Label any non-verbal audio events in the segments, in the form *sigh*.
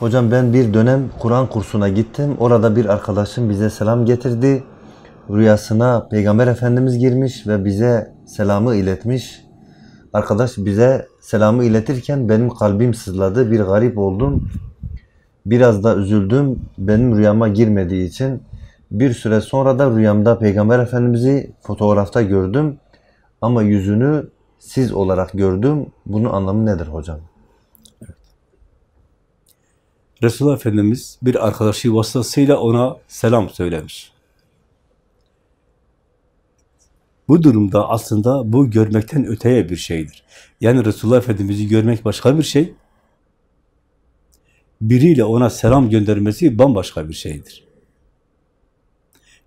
Hocam ben bir dönem Kur'an kursuna gittim. Orada bir arkadaşım bize selam getirdi. Rüyasına Peygamber Efendimiz girmiş ve bize selamı iletmiş. Arkadaş bize selamı iletirken benim kalbim sızladı. Bir garip oldum. Biraz da üzüldüm. Benim rüyama girmediği için. Bir süre sonra da rüyamda Peygamber Efendimiz'i fotoğrafta gördüm. Ama yüzünü siz olarak gördüm. Bunun anlamı nedir hocam? Resulullah Efendimiz bir arkadaşı vasıtasıyla ona selam söylemiş. Bu durumda aslında bu görmekten öteye bir şeydir. Yani Resulullah Efendimiz'i görmek başka bir şey. Biriyle ona selam göndermesi bambaşka bir şeydir.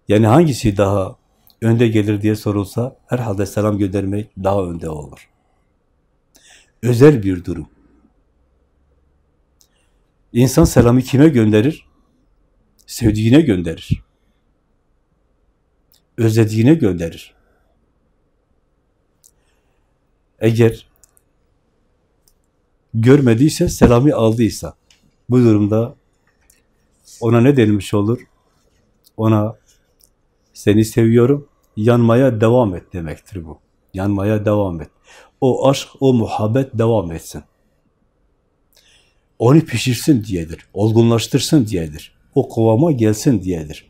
Yani hangisi daha önde gelir diye sorulsa herhalde selam göndermek daha önde olur. Özel bir durum. İnsan selamı kime gönderir? Sevdiğine gönderir. Özlediğine gönderir. Eğer görmediyse, selamı aldıysa, bu durumda ona ne denilmiş olur? Ona seni seviyorum, yanmaya devam et demektir bu. Yanmaya devam et. O aşk, o muhabbet devam etsin. Onu pişirsin diyedir, olgunlaştırsın diyedir. O kıvama gelsin diyedir.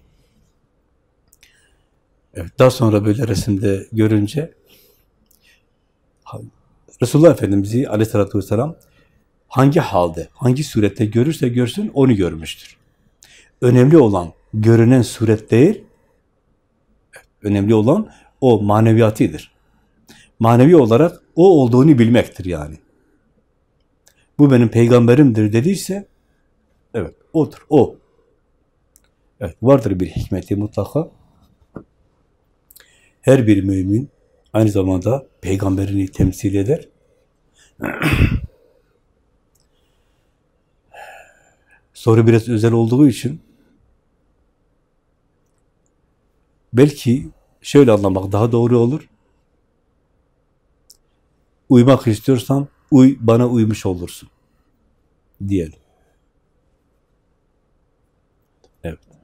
Evet, daha sonra böyle resimde görünce Resulullah Efendimiz'i aleyhissalatü vesselam hangi halde, hangi surette görürse görsün onu görmüştür. Önemli olan görünen suret değil, önemli olan o maneviyatidir. Manevi olarak o olduğunu bilmektir yani bu benim peygamberimdir dediyse, evet odur, o. Evet, vardır bir hikmeti mutlaka. Her bir mümin aynı zamanda peygamberini temsil eder. *clears throat* Soru biraz özel olduğu için belki şöyle anlamak daha doğru olur. Uymak istiyorsan uy, bana uymuş olursun diyelim. Evet.